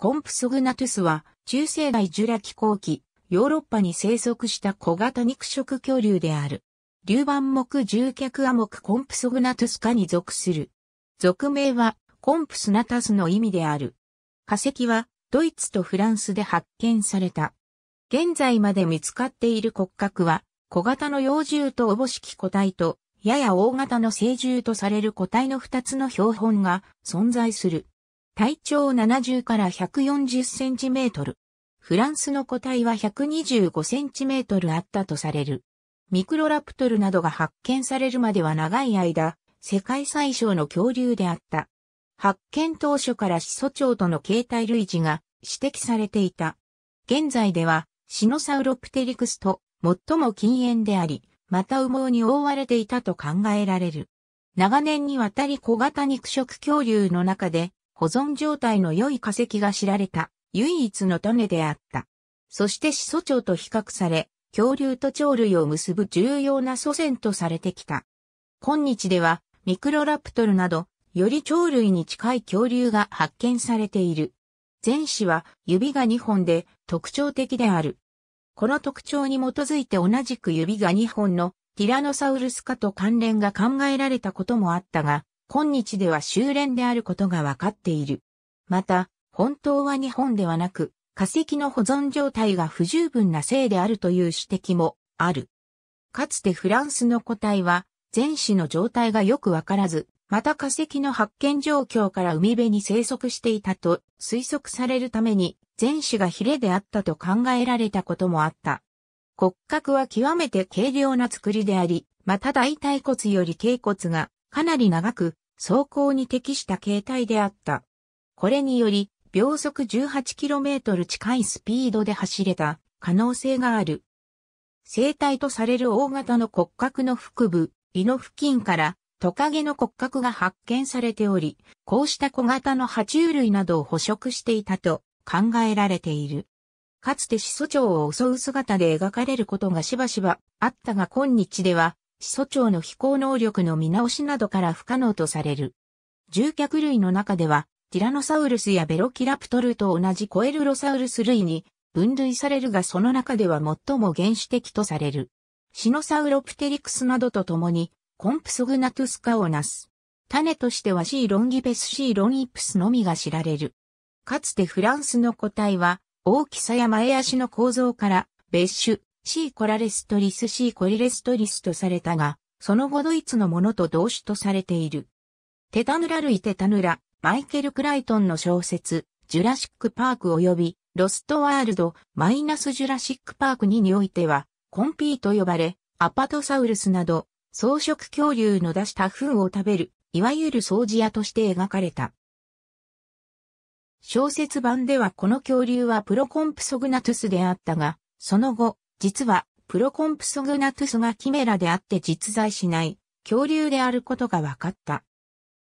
コンプソグナトゥスは、中世代ジュラ紀後期、ヨーロッパに生息した小型肉食恐竜である。竜盤目獣脚亜目コンプソグナトゥス科に属する。属名は、コンプスナタスの意味である。化石は、ドイツとフランスで発見された。現在まで見つかっている骨格は、小型の幼獣とおぼしき個体と、やや大型の成獣とされる個体の二つの標本が存在する。体長70から140センチメートル。フランスの個体は125センチメートルあったとされる。ミクロラプトルなどが発見されるまでは長い間、世界最小の恐竜であった。発見当初から始祖鳥との形態類似が指摘されていた。現在では、シノサウロプテリクスと最も禁煙であり、また羽毛に覆われていたと考えられる。長年にわたり小型肉食恐竜の中で保存状態の良い化石が知られた唯一の種であった。そして始祖鳥と比較され、恐竜と鳥類を結ぶ重要な祖先とされてきた。今日ではミクロラプトルなど、より鳥類に近い恐竜が発見されている。前肢は指が2本で特徴的である。この特徴に基づいて同じく指が2本のティラノサウルス科と関連が考えられたこともあったが、今日では修練であることがわかっている。また、本当は日本ではなく、化石の保存状態が不十分なせいであるという指摘もある。かつてフランスの個体は、前肢の状態がよくわからず、また化石の発見状況から海辺に生息していたと推測されるために、前肢がヒレであったと考えられたこともあった。骨格は極めて軽量な作りであり、また大腿骨より頸骨がかなり長く走行に適した形態であった。これにより、秒速 18km 近いスピードで走れた可能性がある。生体とされる大型の骨格の腹部、胃の付近からトカゲの骨格が発見されており、こうした小型の爬虫類などを捕食していたと考えられている。かつて始祖鳥を襲う姿で描かれることがしばしばあったが今日では始祖鳥の飛行能力の見直しなどから不可能とされる。獣脚類の中では、ティラノサウルスやベロキラプトルと同じコエルロサウルス類に分類されるがその中では最も原始的とされる。シノサウロプテリクスなどと共に、コンプソグナトゥスカをなす。種としては C ロンギペス C ロンイプスのみが知られる。かつてフランスの個体は、大きさや前足の構造から、別種、C コラレストリス C コリレストリスとされたが、その後ドイツのものと同種とされている。テタヌラ類テタヌラ、マイケル・クライトンの小説、ジュラシック・パーク及び、ロスト・ワールド、マイナス・ジュラシック・パーク2においては、コンピーと呼ばれ、アパトサウルスなど、草食恐竜の出した糞を食べる、いわゆる掃除屋として描かれた。小説版ではこの恐竜はプロコンプソグナトゥスであったが、その後、実は、プロコンプソグナトゥスがキメラであって実在しない恐竜であることが分かった。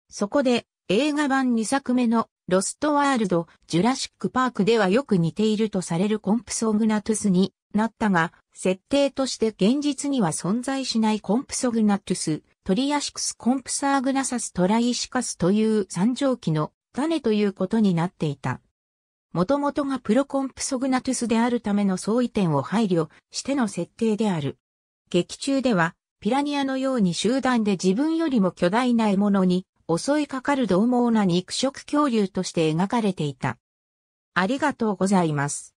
そこで、映画版2作目のロストワールド、ジュラシックパークではよく似ているとされるコンプソグナトゥスになったが、設定として現実には存在しないコンプソグナトゥス、トリアシクスコンプサーグナサストライシカスという三畳期の種ということになっていた。元々がプロコンプソグナトゥスであるための相違点を配慮しての設定である。劇中では、ピラニアのように集団で自分よりも巨大な獲物に襲いかかる獰猛な肉食恐竜として描かれていた。ありがとうございます。